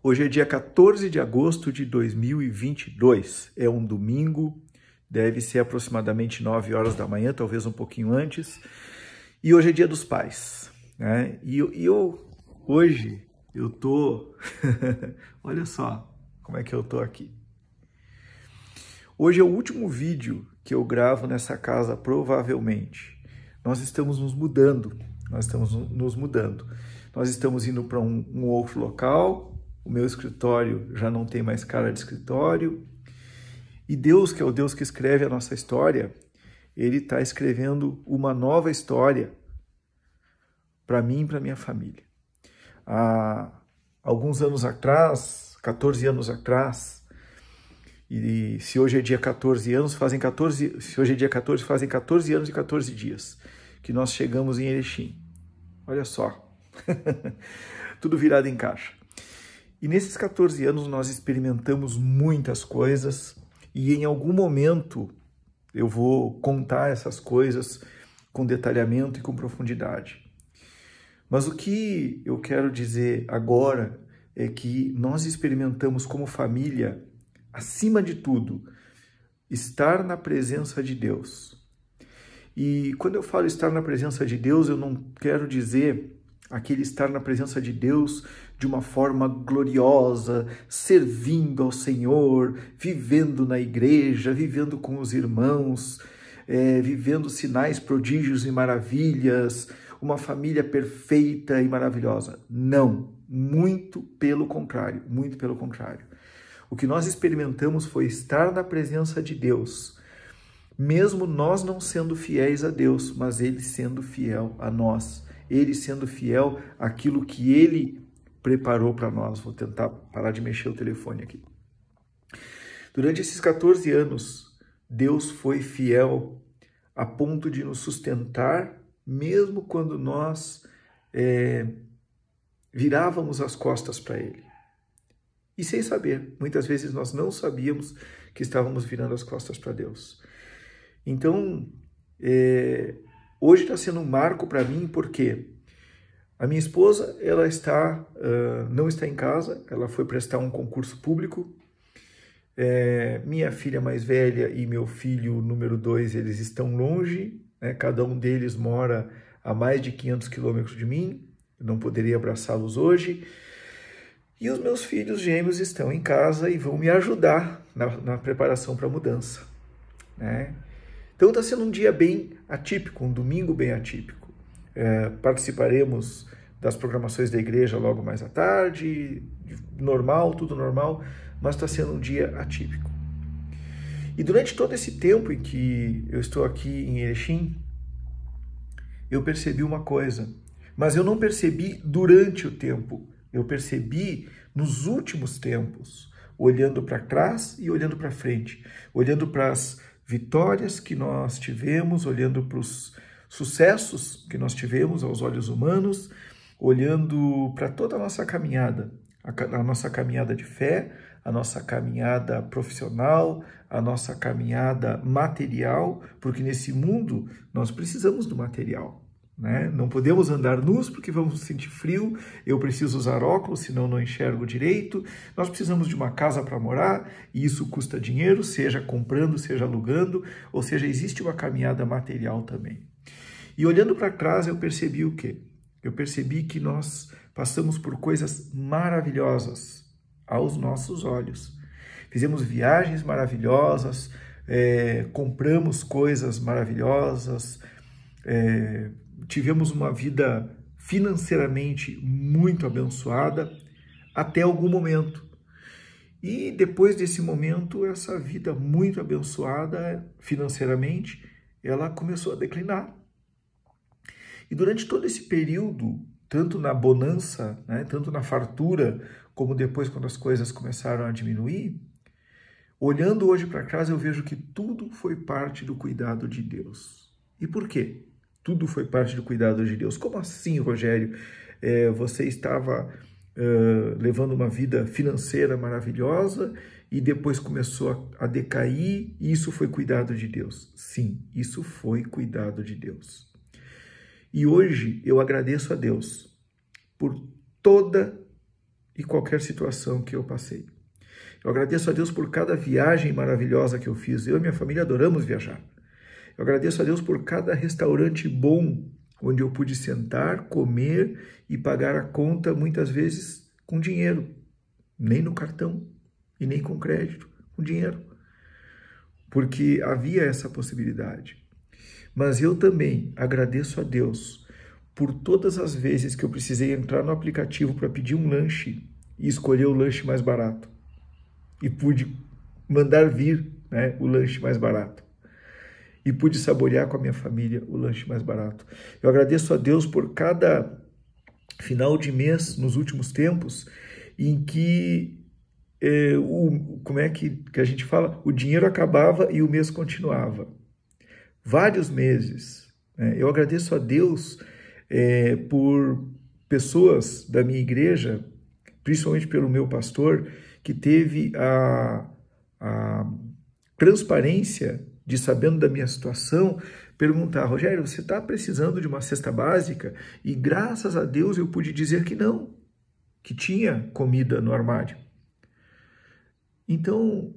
Hoje é dia 14 de agosto de 2022. É um domingo, deve ser aproximadamente 9 horas da manhã, talvez um pouquinho antes. E hoje é dia dos pais. Né? E, eu, hoje, eu tô. Olha só como é que eu tô aqui. Hoje é o último vídeo que eu gravo nessa casa, provavelmente. Nós estamos nos mudando. Nós estamos nos mudando. Nós estamos indo para um, um outro local, o meu escritório já não tem mais cara de escritório. E Deus, que é o Deus que escreve a nossa história, Ele está escrevendo uma nova história para mim e para minha família. Há alguns anos atrás, 14 anos atrás, e se hoje é dia 14 anos, fazem 14, se hoje é dia 14, fazem 14 anos e 14 dias que nós chegamos em Erechim. Olha só. Tudo virado em caixa. E nesses 14 anos nós experimentamos muitas coisas e em algum momento eu vou contar essas coisas com detalhamento e com profundidade. Mas o que eu quero dizer agora é que nós experimentamos como família, acima de tudo, estar na presença de Deus. E quando eu falo estar na presença de Deus, eu não quero dizer aquele estar na presença de Deus de uma forma gloriosa, servindo ao Senhor, vivendo na igreja, vivendo com os irmãos, é, vivendo sinais, prodígios e maravilhas, uma família perfeita e maravilhosa. Não, muito pelo contrário, muito pelo contrário. O que nós experimentamos foi estar na presença de Deus, mesmo nós não sendo fiéis a Deus, mas Ele sendo fiel a nós, Ele sendo fiel àquilo que Ele preparou para nós. Vou tentar parar de mexer o telefone aqui. Durante esses 14 anos, Deus foi fiel a ponto de nos sustentar, mesmo quando nós é, virávamos as costas para Ele. E sem saber, muitas vezes nós não sabíamos que estávamos virando as costas para Deus. Então, é, hoje está sendo um marco para mim, porque a minha esposa, ela está, uh, não está em casa, ela foi prestar um concurso público. É, minha filha mais velha e meu filho número dois, eles estão longe, né? cada um deles mora a mais de 500 quilômetros de mim, eu não poderia abraçá-los hoje. E os meus filhos gêmeos estão em casa e vão me ajudar na, na preparação para a mudança. Né? Então está sendo um dia bem atípico, um domingo bem atípico. É, participaremos das programações da igreja logo mais à tarde, normal, tudo normal, mas está sendo um dia atípico. E durante todo esse tempo em que eu estou aqui em Erechim, eu percebi uma coisa, mas eu não percebi durante o tempo, eu percebi nos últimos tempos, olhando para trás e olhando para frente, olhando para as vitórias que nós tivemos, olhando para os sucessos que nós tivemos aos olhos humanos, olhando para toda a nossa caminhada, a, nossa caminhada de fé, a nossa caminhada profissional, a nossa caminhada material, porque nesse mundo nós precisamos do material. Né? Não podemos andar nus porque vamos sentir frio. Eu preciso usar óculos, senão não enxergo direito. Nós precisamos de uma casa para morar e isso custa dinheiro, seja comprando, seja alugando. Ou seja, existe uma caminhada material também. E olhando para trás, eu percebi o quê? Eu percebi que nós passamos por coisas maravilhosas aos nossos olhos. Fizemos viagens maravilhosas, é, compramos coisas maravilhosas, é, tivemos uma vida financeiramente muito abençoada até algum momento. E depois desse momento, essa vida muito abençoada financeiramente, ela começou a declinar. E durante todo esse período, tanto na bonança, né, tanto na fartura, como depois quando as coisas começaram a diminuir, olhando hoje para trás, eu vejo que tudo foi parte do cuidado de Deus. E por quê? Tudo foi parte do cuidado de Deus. Como assim, Rogério? É, você estava Uh, levando uma vida financeira maravilhosa e depois começou a, a decair, e isso foi cuidado de Deus. Sim, isso foi cuidado de Deus. E hoje eu agradeço a Deus por toda e qualquer situação que eu passei. Eu agradeço a Deus por cada viagem maravilhosa que eu fiz. Eu e minha família adoramos viajar. Eu agradeço a Deus por cada restaurante bom onde eu pude sentar, comer e pagar a conta, muitas vezes com dinheiro, nem no cartão e nem com crédito, com dinheiro. Porque havia essa possibilidade. Mas eu também agradeço a Deus por todas as vezes que eu precisei entrar no aplicativo para pedir um lanche e escolher o lanche mais barato. E pude mandar vir né, o lanche mais barato. E pude saborear com a minha família o lanche mais barato. Eu agradeço a Deus por cada final de mês, nos últimos tempos, em que é, o, como é que, que a gente fala? O dinheiro acabava e o mês continuava vários meses. Né? Eu agradeço a Deus é, por pessoas da minha igreja, principalmente pelo meu pastor, que teve a, a transparência de sabendo da minha situação, perguntar, Rogério, você está precisando de uma cesta básica? E graças a Deus eu pude dizer que não, que tinha comida no armário. Então,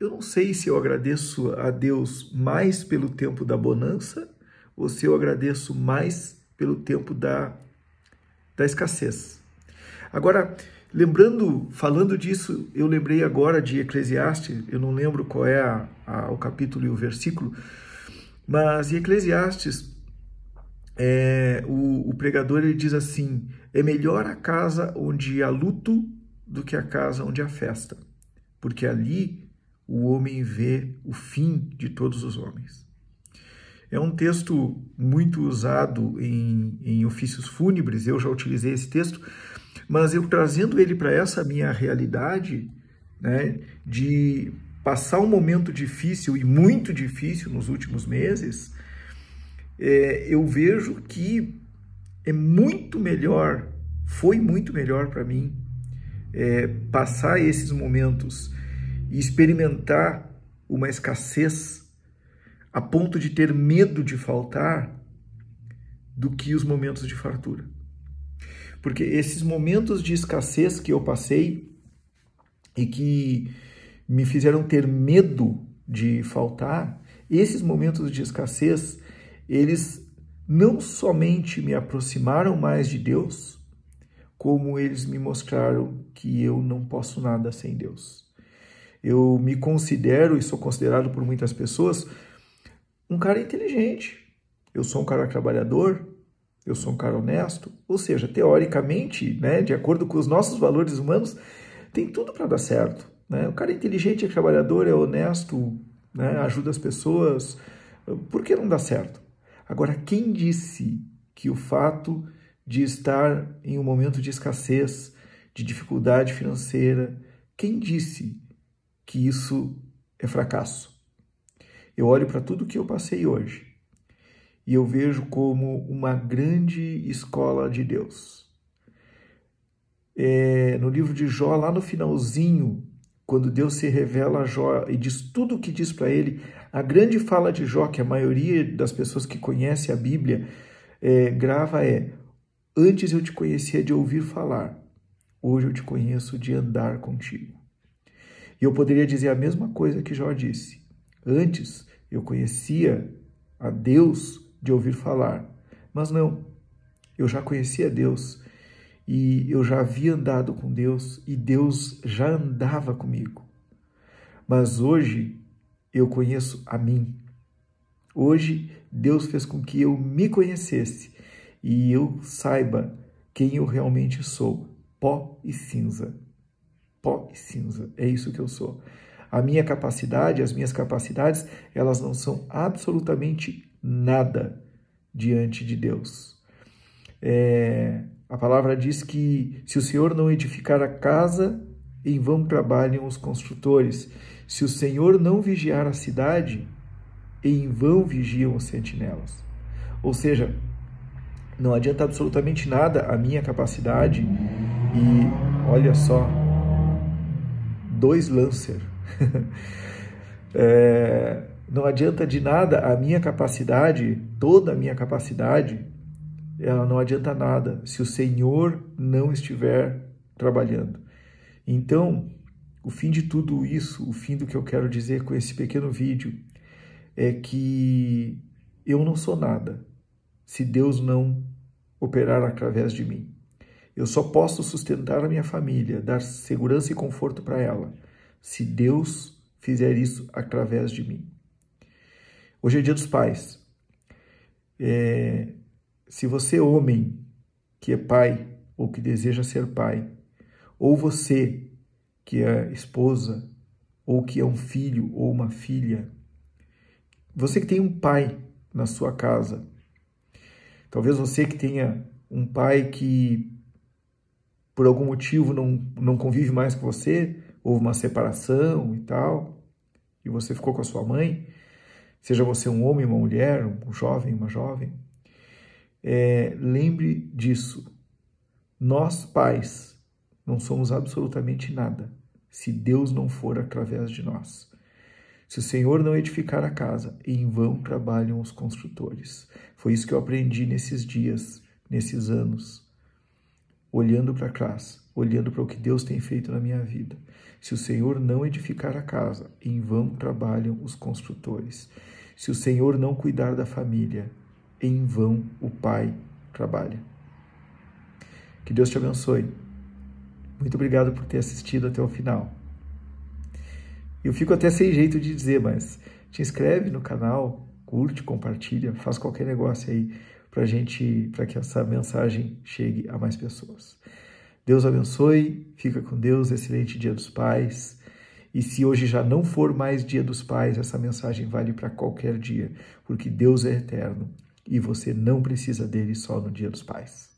eu não sei se eu agradeço a Deus mais pelo tempo da bonança ou se eu agradeço mais pelo tempo da, da escassez. Agora, lembrando, falando disso, eu lembrei agora de Eclesiastes, eu não lembro qual é a, a, o capítulo e o versículo, mas em Eclesiastes, é, o, o pregador ele diz assim: é melhor a casa onde há luto do que a casa onde há festa, porque ali o homem vê o fim de todos os homens. É um texto muito usado em, em ofícios fúnebres, eu já utilizei esse texto, mas eu trazendo ele para essa minha realidade, né, de passar um momento difícil e muito difícil nos últimos meses, é, eu vejo que é muito melhor, foi muito melhor para mim é, passar esses momentos e experimentar uma escassez a ponto de ter medo de faltar do que os momentos de fartura. Porque esses momentos de escassez que eu passei e que me fizeram ter medo de faltar, esses momentos de escassez, eles não somente me aproximaram mais de Deus, como eles me mostraram que eu não posso nada sem Deus eu me considero e sou considerado por muitas pessoas um cara inteligente. Eu sou um cara trabalhador, eu sou um cara honesto. Ou seja, teoricamente, né, de acordo com os nossos valores humanos, tem tudo para dar certo. Né? O cara é inteligente, é trabalhador, é honesto, né, ajuda as pessoas. Por que não dá certo? Agora, quem disse que o fato de estar em um momento de escassez, de dificuldade financeira, quem disse que isso é fracasso. Eu olho para tudo que eu passei hoje e eu vejo como uma grande escola de Deus. É, no livro de Jó, lá no finalzinho, quando Deus se revela a Jó e diz tudo o que diz para ele, a grande fala de Jó, que a maioria das pessoas que conhece a Bíblia é, grava, é: Antes eu te conhecia de ouvir falar, hoje eu te conheço de andar contigo. E eu poderia dizer a mesma coisa que Jó disse. Antes eu conhecia a Deus de ouvir falar, mas não, eu já conhecia Deus e eu já havia andado com Deus e Deus já andava comigo. Mas hoje eu conheço a mim. Hoje Deus fez com que eu me conhecesse e eu saiba quem eu realmente sou, pó e cinza pó e cinza. É isso que eu sou. A minha capacidade, as minhas capacidades, elas não são absolutamente nada diante de Deus. É, a palavra diz que se o Senhor não edificar a casa, em vão trabalham os construtores. Se o Senhor não vigiar a cidade, em vão vigiam os sentinelas. Ou seja, não adianta absolutamente nada a minha capacidade e olha só, dois Lancer. é, não adianta de nada a minha capacidade, toda a minha capacidade, ela não adianta nada se o Senhor não estiver trabalhando. Então, o fim de tudo isso, o fim do que eu quero dizer com esse pequeno vídeo, é que eu não sou nada se Deus não operar através de mim. Eu só posso sustentar a minha família, dar segurança e conforto para ela, se Deus fizer isso através de mim. Hoje é dia dos pais. É, se você, é homem, que é pai ou que deseja ser pai, ou você, que é esposa, ou que é um filho ou uma filha, você que tem um pai na sua casa, talvez você que tenha um pai que por algum motivo não, não convive mais com você, houve uma separação e tal, e você ficou com a sua mãe, seja você um homem, uma mulher, um jovem, uma jovem, é, lembre disso. Nós, pais, não somos absolutamente nada se Deus não for através de nós. Se o Senhor não edificar a casa, em vão trabalham os construtores. Foi isso que eu aprendi nesses dias, nesses anos olhando para trás, olhando para o que Deus tem feito na minha vida. Se o Senhor não edificar a casa, em vão trabalham os construtores. Se o Senhor não cuidar da família, em vão o Pai trabalha. Que Deus te abençoe. Muito obrigado por ter assistido até o final. Eu fico até sem jeito de dizer, mas te inscreve no canal, curte, compartilha, faz qualquer negócio aí para gente, para que essa mensagem chegue a mais pessoas. Deus abençoe, fica com Deus, excelente Dia dos Pais. E se hoje já não for mais Dia dos Pais, essa mensagem vale para qualquer dia, porque Deus é eterno e você não precisa dele só no Dia dos Pais.